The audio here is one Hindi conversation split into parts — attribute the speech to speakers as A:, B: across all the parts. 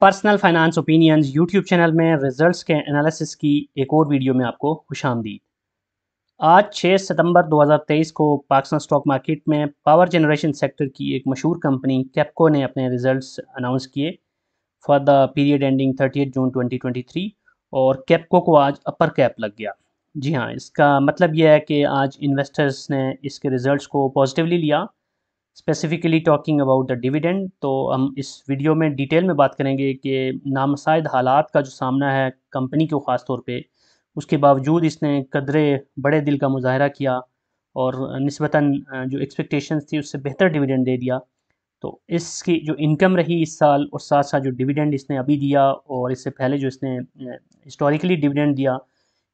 A: personal finance opinions YouTube channel में रिजल्ट्स के एनालिसिस की एक और वीडियो में आपको खुश आमदी आज 6 सितंबर 2023 को पाकिस्तान स्टॉक मार्केट में पावर जनरेशन सेक्टर की एक मशहूर कंपनी कैपको ने अपने रिजल्ट्स अनाउंस किए for the period ending thirty June 2023 और कैपको को आज अपर कैप लग गया जी हाँ इसका मतलब यह है कि आज इन्वेस्टर्स ने इसके रिज़ल्ट को पॉजिटिवली लिया specifically talking about the dividend तो हम इस वीडियो में डिटेल में बात करेंगे कि नामसायद हालात का जो सामना है कंपनी को ख़ास तौर पर उसके बावजूद इसने कदरे बड़े दिल का मुजाहरा किया और नस्बता जो एक्सपेक्टेशंस थी उससे बेहतर डिविडेंड दे दिया तो इसकी जो इनकम रही इस साल और साथ साथ जो डिविडेंड इसने अभी दिया और इससे पहले जो इसने हिस्टोरिकली डिविडेंड दिया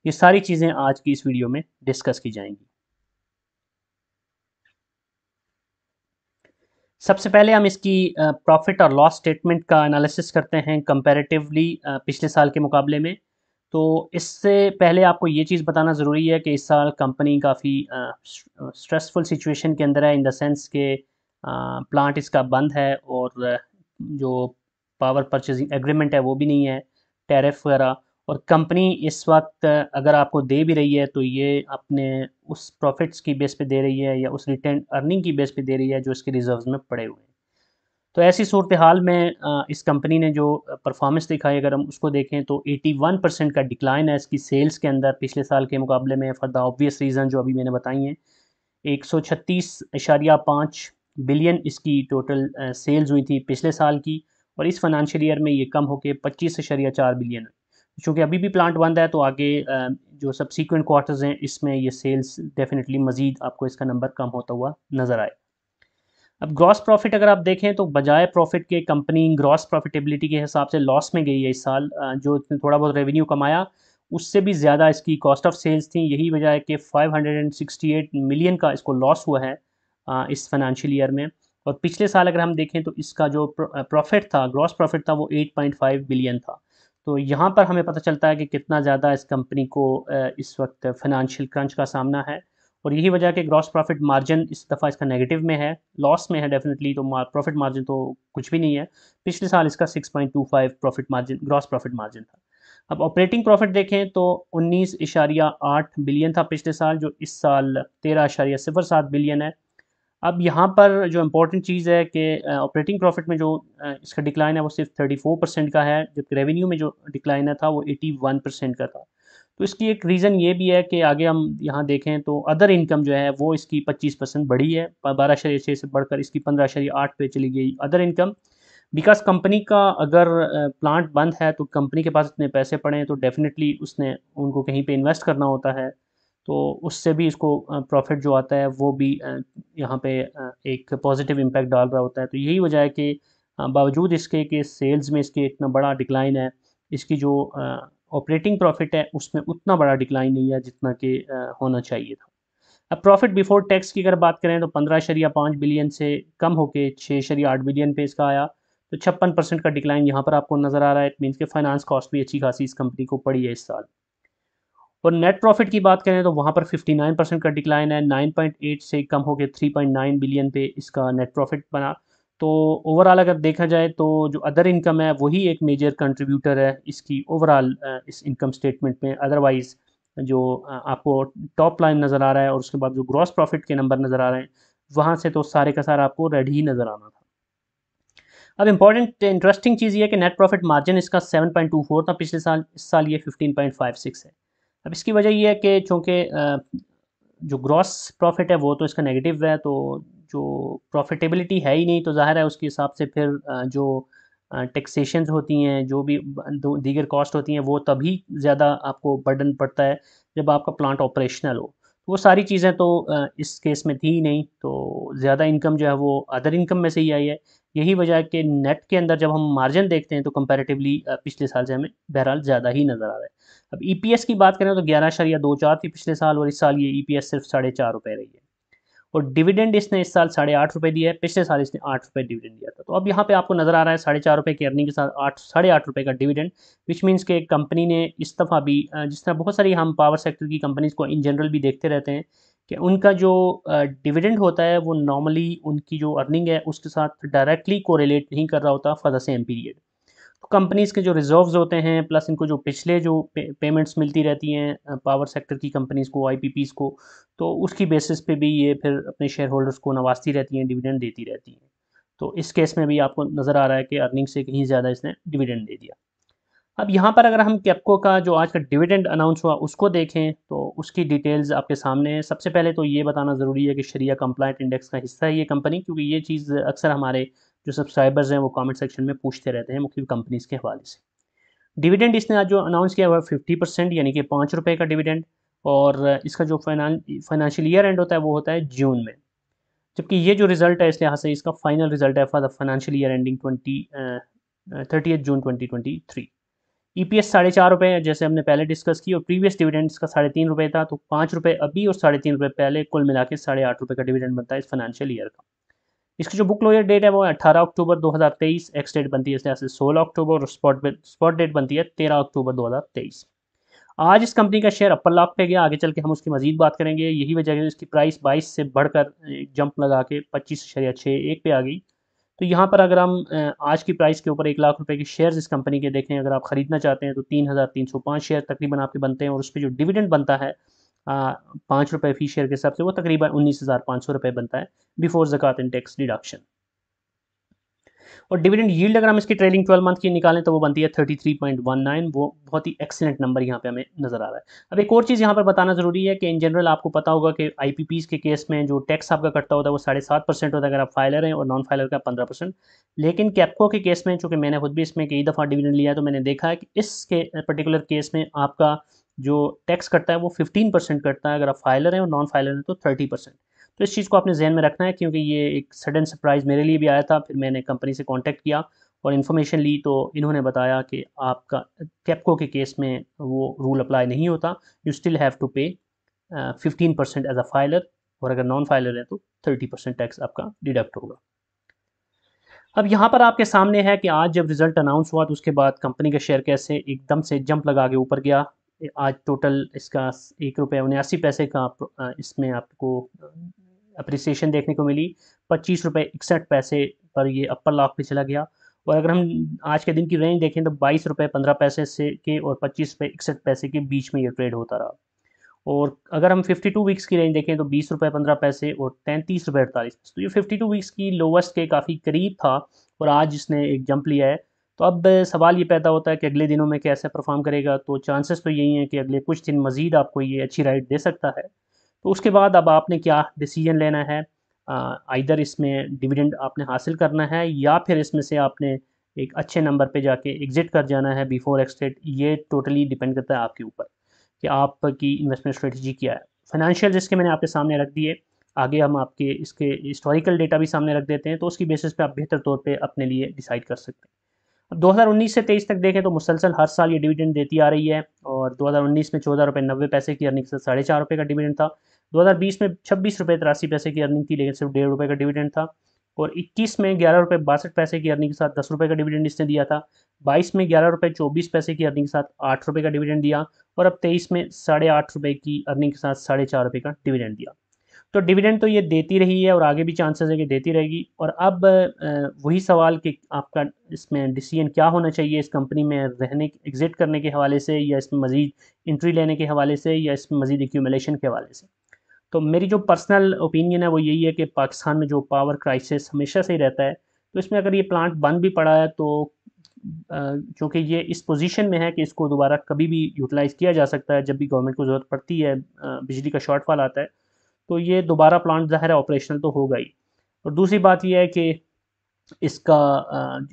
A: ये सारी चीज़ें आज की इस वीडियो में डिस्कस की जाएंगी सबसे पहले हम इसकी प्रॉफिट और लॉस स्टेटमेंट का एनालिसिस करते हैं कंपैरेटिवली पिछले साल के मुकाबले में तो इससे पहले आपको ये चीज़ बताना ज़रूरी है कि इस साल कंपनी काफ़ी स्ट्रेसफुल सिचुएशन के अंदर है इन देंस के प्लांट इसका बंद है और जो पावर परचेजिंग एग्रीमेंट है वो भी नहीं है टैरिफ वगैरह और कंपनी इस वक्त अगर आपको दे भी रही है तो ये अपने उस प्रॉफिट्स की बेस पे दे रही है या उस रिटर्न अर्निंग की बेस पे दे रही है जो इसके रिजर्व्स में पड़े हुए हैं तो ऐसी सूरत हाल में इस कंपनी ने जो परफॉर्मेंस दिखाई अगर हम उसको देखें तो 81 परसेंट का डिक्लाइन है इसकी सेल्स के अंदर पिछले साल के मुकाबले में फॉर द ऑब्वियस रीज़न जो अभी मैंने बताई हैं एक बिलियन इसकी टोटल सेल्स हुई थी पिछले साल की और इस फाइनेंशियल ईयर में ये कम होकर पच्चीस बिलियन हुई चूँकि अभी भी प्लांट बंद है तो आगे जो सिक्वेंट क्वार्टर्स हैं इसमें ये सेल्स डेफिनेटली मज़ीद आपको इसका नंबर कम होता हुआ नज़र आए अब ग्रॉस प्रॉफिट अगर आप देखें तो बजाय प्रॉफिट के कंपनी ग्रॉस प्रॉफिटेबिलिटी के हिसाब से लॉस में गई है इस साल जो थोड़ा बहुत रेवेन्यू कमाया उससे भी ज़्यादा इसकी कॉस्ट ऑफ सेल्स थी यही वजह है कि 568 मिलियन का इसको लॉस हुआ है इस फाइनेंशियल ईयर में और पिछले साल अगर हम देखें तो इसका जो प्रॉफिट था ग्रॉस प्रॉफिट था वो 8.5 बिलियन था तो यहाँ पर हमें पता चलता है कि कितना ज़्यादा इस कंपनी को इस वक्त फाइनेंशियल क्रंच का सामना है और यही वजह कि ग्रॉस प्रॉफिट मार्जिन इस दफ़ा इसका नेगेटिव में है लॉस में है डेफिनेटली तो प्रॉफिट मार्जिन तो कुछ भी नहीं है पिछले साल इसका 6.25 profit margin gross profit margin था अब ऑपरेटिंग प्रॉफिट देखें तो उन्नीस इशारिया आठ बिलियन था पिछले साल जो इस साल तेरह इशारिया सिफर सात बिलियन है अब यहाँ पर जो इम्पोर्टेंट चीज़ है कि ऑपरेटिंग प्रॉफिट में जो इसका डिक्लाइन है वो सिर्फ 34 परसेंट का है जबकि रेवेन्यू में जो डिक्लाइन था वो 81 परसेंट का था तो इसकी एक रीज़न ये भी है कि आगे हम यहाँ देखें तो अदर इनकम जो है वो इसकी पच्चीस परसेंट बढ़ी है बारह शरीर छः से बढ़कर इसकी पंद्रह शरीर आठ पे चली गई अदर इनकम बिकॉज कंपनी का अगर प्लांट बंद है तो कंपनी के पास इतने पैसे पड़े हैं तो डेफिनेटली उसने उनको कहीं पर इन्वेस्ट करना होता है तो उससे भी इसको प्रॉफिट जो आता है वो भी यहाँ पे एक पॉजिटिव इम्पैक्ट डाल रहा होता है तो यही वजह है कि बावजूद इसके कि सेल्स में इसके इतना बड़ा डिक्लाइन है इसकी जो ऑपरेटिंग प्रॉफिट है उसमें उतना बड़ा डिक्लाइन नहीं है जितना कि होना चाहिए था अब प्रॉफिट बिफोर टैक्स की अगर बात करें तो पंद्रह शरिया पाँच बिलियन से कम होकर छः शरिया आठ बिलियन पे इसका आया तो छप्पन परसेंट का डिक्लाइन यहाँ पर आपको नज़र आ रहा है इट मीनस के फाइनेंस कॉस्ट भी अच्छी खासी इस कंपनी को पड़ी है इस साल और नेट प्रॉफिट की बात करें तो वहाँ पर 59 परसेंट का डिक्लाइन है 9.8 से कम होकर 3.9 बिलियन पे इसका नेट प्रॉफिट बना तो ओवरऑल अगर देखा जाए तो जो अदर इनकम है वही एक मेजर कंट्रीब्यूटर है इसकी ओवरऑल इस इनकम स्टेटमेंट में अदरवाइज़ जो आपको टॉप लाइन नज़र आ रहा है और उसके बाद जो ग्रॉस प्रॉफिट के नंबर नज़र आ रहे हैं वहाँ से तो सारे का सारा आपको रेड ही नज़र आना था अब इंपॉर्टेंट इंटरेस्टिंग चीज़ ये है कि नेट प्रॉफिट मार्जिन इसका 7.24 था पिछले साल इस साल ये 15.56 है अब इसकी वजह यह है कि चूँकि जो ग्रॉस प्रॉफिट है वो तो इसका नेगेटिव है तो जो प्रॉफिटेबिलिटी है ही नहीं तो ज़ाहिर है उसके हिसाब से फिर जो टैक्सेशंस होती हैं जो भी दीगर कॉस्ट होती हैं वो तभी ज़्यादा आपको बर्डन पड़ता है जब आपका प्लांट ऑपरेशनल हो तो वो सारी चीज़ें तो इस केस में थी ही नहीं तो ज़्यादा इनकम जो है वो अदर इनकम में से ही आई है यही वजह है कि नेट के अंदर जब हम मार्जिन देखते हैं तो कंपैरेटिवली पिछले साल से हमें बहरहाल ज़्यादा ही नज़र आ रहा है अब ईपीएस e की बात करें तो ग्यारह शरिया दो चार थी पिछले साल और इस साल ये ईपीएस e सिर्फ साढ़े चार रुपये रही है और डिविडेंड इसने इस साल साढ़े आठ रुपये दिया है पिछले साल इसने आठ रुपये डिविडेंड दिया था तो अब यहाँ पे आपको नज़र आ रहा है साढ़े चार रुपये की अर्निंग के साथ आठ साढ़े आठ रुपये का डिविडेंड विच मीन्स के कंपनी ने इस दफ़ा भी जिस तरह बहुत सारी हम पावर सेक्टर की कंपनीज़ को इन जनरल भी देखते रहते हैं कि उनका जो डिविडेंड होता है वो नॉर्मली उनकी जो अर्निंग है उसके साथ डायरेक्टली कोरिलेट नहीं कर रहा होता फॉर द सेम पीरियड तो कंपनीज़ के जो रिजर्व्स होते हैं प्लस इनको जो पिछले जो पे, पेमेंट्स मिलती रहती हैं पावर सेक्टर की कंपनीज़ को आई को तो उसकी बेसिस पे भी ये फिर अपने शेयर होल्डर्स को नवाजती रहती हैं डिविडेंड देती रहती हैं तो इस केस में भी आपको नज़र आ रहा है कि अर्निंग से कहीं ज़्यादा इसने डिविडेंड दे दिया अब यहाँ पर अगर हम कैपको का जो आज का डिविडेंड अनाउंस हुआ उसको देखें तो उसकी डिटेल्स आपके सामने है सबसे पहले तो ये बताना ज़रूरी है कि शरिया कम्प्लाइंट इंडेक्स का हिस्सा है ये कंपनी क्योंकि ये चीज़ अक्सर हमारे जो सब्सक्राइबर्स हैं वो कमेंट सेक्शन में पूछते रहते हैं मुख्य कंपनीज़ के हवाले से डिविडेंड इसने आज जो अनाउंस किया हुआ है फिफ्टी परसेंट यानी कि पाँच रुपये का डिविडेंड और इसका जो फाइनेंशियल ईयर एंड होता है वो होता है जून में जबकि ये जो रिज़ल्ट है इस लिहाज से इसका फाइनल रिजल्ट है for the financial year ending twenty thirty June twenty twenty three EPS e साढ़े चार रुपये जैसे हमने पहले डिस्कस की और प्रीवियस डिविडेंड्स का साढ़े तीन रुपये था तो पाँच रुपये अभी और साढ़े तीन रुपये पहले कुल मिला के साढ़े आठ रुपये का डिविडेंड बनता है इस फाइनेंशियल ईयर का इसकी जो बुक क्लोजर डेट है वो अठारह अक्टूबर 2023 एक्स डेट बनती है इस तरह से सोलह अक्टूबर और स्पॉट स्पॉट डेट बनती है तेरह अक्टूबर दो आज इस कंपनी का शेयर अपर लाभ पे गया आगे चल के हम उसकी मजीद बात करेंगे यही वजह है इसकी प्राइस बाईस से बढ़कर जंप लगा के पच्चीस छः एक पे आ गई तो यहाँ पर अगर हम आज की प्राइस के ऊपर एक लाख रुपए के शेयर्स इस कंपनी के देखें अगर आप ख़रीदना चाहते हैं तो तीन हज़ार तीन सौ पाँच शेयर तकरीबन आपके बनते हैं और उस पर जो डिविडेंड बनता है पाँच रुपये फी शेयर के हिसाब से वो तकरीबन उन्नीस हज़ार पाँच सौ रुपये बनता है बिफोर जकवात इंडेक्स टैक्स डिडक्शन और डिविडेंड यील्ड अगर हम इसकी ट्रेलिंग ट्वेल्व मंथ की निकालें तो वो बनती है thirty three point one nine वो बहुत ही एक्सेलेंट नंबर यहाँ पे हमें नजर आ रहा है अब एक और चीज़ यहाँ पर बताना जरूरी है कि इन जनरल आपको पता होगा कि आई पी पीज के केस में जो टैक्स आपका कटता होता है वो साढ़े सात परसेंट होता है अगर आप फाइलर हैं और नॉन फाइलर का पंद्रह परसेंट लेकिन कैपको के केस में चूंकि मैंने खुद भी इसमें कई दफ़ा डिविडेंड लिया तो मैंने देखा है कि इसके पर्टिकुलर केस में आपका जो टैक्स कटता है वो फिफ्टीन परसेंट कटता है अगर आप फाइलर हैं और नॉन फाइलर हैं तो थर्टी परसेंट तो इस चीज़ को आपने जहन में रखना है क्योंकि ये एक सडन सरप्राइज़ मेरे लिए भी आया था फिर मैंने कंपनी से कॉन्टैक्ट किया और इन्फॉर्मेशन ली तो इन्होंने बताया कि आपका कैपको के केस में वो रूल अप्लाई नहीं होता you still have to pay fifteen percent as a filer और अगर नॉन फाइलर है तो थर्टी परसेंट टैक्स आपका डिडक्ट होगा अब यहाँ पर आपके सामने है कि आज जब रिजल्ट अनाउंस हुआ तो उसके बाद कंपनी का शेयर कैसे एकदम से जंप लगा के ऊपर गया आज टोटल इसका एक रुपये उन्यासी पैसे का uh, इसमें आपको अप्रिसिएशन देखने को मिली पच्चीस रुपये इकसठ पैसे पर ये अपर लॉक पे चला गया और अगर हम आज के दिन की रेंज देखें तो बाईस रुपये पंद्रह पैसे से के और पच्चीस रुपये इकसठ पैसे के बीच में ये ट्रेड होता रहा और अगर हम फिफ्टी टू वीक्स की रेंज देखें तो बीस रुपये पंद्रह पैसे और तैंतीस रुपये अड़तालीस पैसे तो ये फिफ्टी टू वीक्स की लोवेस्ट के काफ़ी करीब था और आज इसने एक जंप लिया है तो अब सवाल ये पैदा होता है कि अगले दिनों में कैसे परफॉर्म करेगा तो चांसेस तो यही हैं कि अगले कुछ दिन मज़ीद आपको ये अच्छी राइड दे सकता है तो उसके बाद अब आपने क्या डिसीजन लेना है आइधर इसमें डिविडेंड आपने हासिल करना है या फिर इसमें से आपने एक अच्छे नंबर पे जाके एग्जिट कर जाना है बिफोर एक्सटेट ये टोटली डिपेंड करता है आपके ऊपर कि आपकी इन्वेस्टमेंट स्ट्रेटजी क्या है फाइनेंशियल जिसके मैंने आपके सामने रख दिए आगे हम आपके इसके हिस्टोरिकल डेटा भी सामने रख देते हैं तो उसकी बेसिस पे आप बेहतर तौर पे अपने लिए डिसाइड कर सकते हैं 2019 से 23 तक देखें तो मुसलसल हर साल ये डिविडेंड देती आ रही है और 2019 में चौदह रुपये नब्बे पैसे की अर्निंग से साढ़े चार रुपये का डिविडेंड था 2020 में छब्बीस रुपये तिरासी पैसे की अर्निंग थी लेकिन सिर्फ डेढ़ रुपये का डिविडेंड था और 21 में ग्यारह रुपये बासठ पैसे की अर्निंग के साथ दस रुपये का डिविडेंड इसने दिया था बाईस में ग्यारह रुपये चौबीस पैसे की अर्निंग के साथ आठ रुपये का डिविडेंड दिया और अब तेईस में साढ़े आठ रुपये की अर्निंग के साथ साढ़े चार रुपये का डिविडेंड दिया तो डिविडेंड तो ये देती रही है और आगे भी चांसेस है कि देती रहेगी और अब वही सवाल कि आपका इसमें डिसीजन क्या होना चाहिए इस कंपनी में रहने एग्जिट करने के हवाले से या इसमें मज़ीद इंट्री लेने के हवाले से या इसमें मज़ीद एक्यूमलेशन के हवाले से तो मेरी जो पर्सनल ओपिनियन है वो यही है कि पाकिस्तान में जो पावर क्राइसिस हमेशा से ही रहता है तो इसमें अगर ये प्लांट बंद भी पड़ा है तो चूँकि ये इस पोजीशन में है कि इसको दोबारा कभी भी यूटिलाइज़ किया जा सकता है जब भी गवर्नमेंट को ज़रूरत पड़ती है बिजली का शॉर्टफॉल आता है तो ये दोबारा प्लांट ज़ाहिर है ऑपरेशनल तो होगा ही और दूसरी बात यह है कि इसका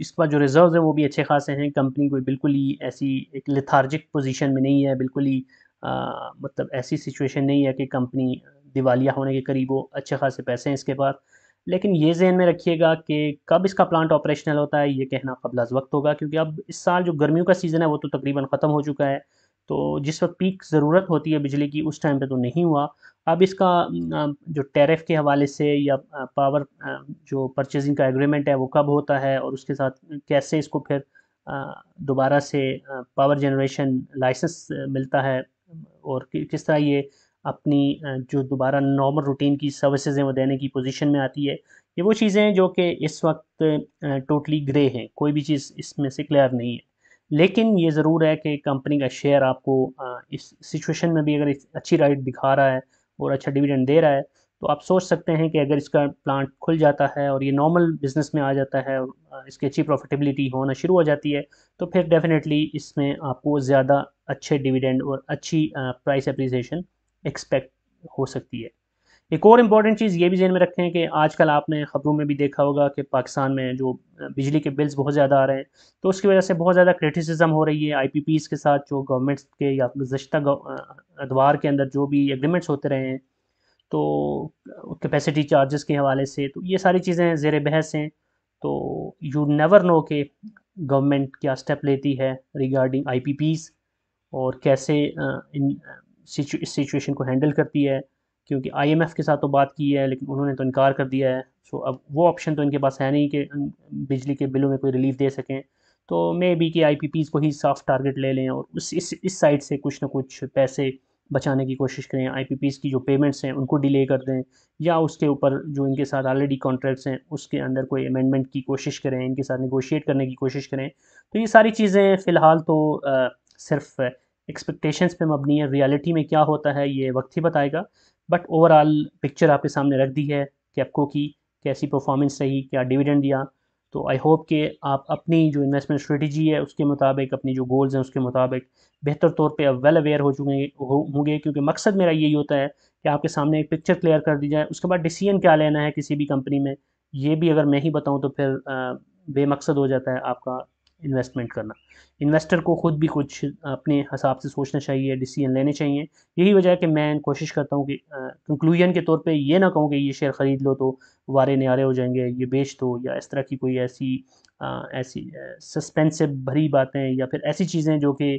A: इसका जो रिज़र्व है वो भी अच्छे खासे हैं कंपनी कोई बिल्कुल ही ऐसी एक लिथार्जिक पोजीशन में नहीं है बिल्कुल ही आ, मतलब ऐसी सिचुएशन नहीं है कि कंपनी दिवालिया होने के करीब हो अच्छे खासे पैसे हैं इसके पास लेकिन ये जहन में रखिएगा कि कब इसका प्लांट ऑपरेशनल होता है ये कहना कबलाज वक्त होगा क्योंकि अब इस साल जो गर्मियों का सीज़न है वो तो तकरीबन ख़त्म हो चुका है तो जिस वक्त पीक ज़रूरत होती है बिजली की उस टाइम पे तो नहीं हुआ अब इसका जो टैरिफ के हवाले से या पावर जो परचेजिंग का एग्रीमेंट है वो कब होता है और उसके साथ कैसे इसको फिर दोबारा से पावर जनरेशन लाइसेंस मिलता है और किस तरह ये अपनी जो दोबारा नॉर्मल रूटीन की सर्विसेज हैं वो देने की पोजीशन में आती है ये वो चीज़ें हैं जो कि इस वक्त टोटली ग्रे हैं कोई भी चीज़ इसमें से क्लियर नहीं है लेकिन ये ज़रूर है कि कंपनी का शेयर आपको इस सिचुएशन में भी अगर अच्छी राइट दिखा रहा है और अच्छा डिविडेंड दे रहा है तो आप सोच सकते हैं कि अगर इसका प्लांट खुल जाता है और ये नॉर्मल बिजनेस में आ जाता है और इसकी अच्छी प्रॉफिटेबिलिटी होना शुरू हो जाती है तो फिर डेफिनेटली इसमें आपको ज़्यादा अच्छे डिविडेंड और अच्छी प्राइस अप्रिसिएशन एक्सपेक्ट हो सकती है एक और इम्पॉर्टेंट चीज़ ये भी जहन में रखें कि आजकल आपने ख़बरों में भी देखा होगा कि पाकिस्तान में जो बिजली के बिल्स बहुत ज़्यादा आ रहे हैं तो उसकी वजह से बहुत ज़्यादा क्रिटिसिज्म हो रही है पीज़ के साथ जो गवर्नमेंट्स के या गुज्त अदवार के अंदर जो भी एग्रीमेंट्स होते रहे हैं तो कैपेसिटी चार्जेस के हवाले से तो ये सारी चीज़ें जेर बहस हैं तो यू नेवर नो कि गवर्नमेंट क्या स्टेप लेती है रिगार्डिंग आई और कैसे इन सिचुएशन को हैंडल करती है क्योंकि आईएमएफ के साथ तो बात की है लेकिन उन्होंने तो इनकार कर दिया है सो अब वो ऑप्शन तो इनके पास है नहीं कि बिजली के बिलों में कोई रिलीफ दे सकें तो मे बी कि आई को ही साफ टारगेट ले लें और उस इस इस साइड से कुछ ना कुछ पैसे बचाने की कोशिश करें आई की जो पेमेंट्स हैं उनको डिले कर दें या उसके ऊपर जो इनके साथ ऑलरेडी कॉन्ट्रैक्ट्स हैं उसके अंदर कोई अमेंडमेंट की कोशिश करें इनके साथ निगोशिएट करने की कोशिश करें तो ये सारी चीज़ें फ़िलहाल तो आ, सिर्फ एक्सपेक्टेशंस पे मबनी है रियलिटी में क्या होता है ये वक्त ही बताएगा बट ओवरऑल पिक्चर आपके सामने रख दी है कैपको की कैसी परफॉर्मेंस रही क्या डिविडेंड दिया तो आई होप कि आप अपनी जो इन्वेस्टमेंट स्ट्रेटजी है उसके मुताबिक अपनी जो गोल्स हैं उसके मुताबिक बेहतर तौर पे अब वेल अवेयर हो चुके होंगे क्योंकि मकसद मेरा यही होता है कि आपके सामने एक पिक्चर क्लियर कर दी जाए उसके बाद डिसीजन क्या लेना है किसी भी कंपनी में ये भी अगर मैं ही बताऊँ तो फिर बेमकसद हो जाता है आपका इन्वेस्टमेंट करना इन्वेस्टर को खुद भी कुछ अपने हिसाब से सोचना चाहिए डिसीजन लेने चाहिए यही वजह है कि मैं कोशिश करता हूँ कि कंक्लूजन के तौर पे ये ना कहूँ कि ये शेयर ख़रीद लो तो वारे नारे हो जाएंगे ये बेच दो या इस तरह की कोई ऐसी आ, ऐसी सस्पेंसिव भरी बातें या फिर ऐसी चीज़ें जो कि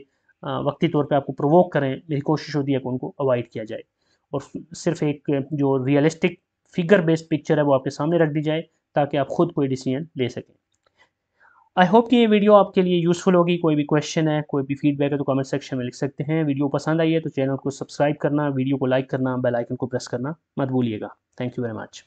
A: वक्ती तौर पर आपको प्रोवोक करें मेरी कोशिश होती है कि उनको अवॉइड किया जाए और सिर्फ एक जो रियलिस्टिक फिगर बेस्ड पिक्चर है वो आपके सामने रख दी जाए ताकि आप खुद कोई डिसीजन ले सकें आई होप कि ये वीडियो आपके लिए यूज़फुल होगी कोई भी क्वेश्चन है कोई भी फीडबैक है तो कमेंट सेक्शन में लिख सकते हैं वीडियो पसंद आई है तो चैनल को सब्सक्राइब करना वीडियो को लाइक करना बेल आइकन को प्रेस करना मत भूलिएगा थैंक यू वेरी मच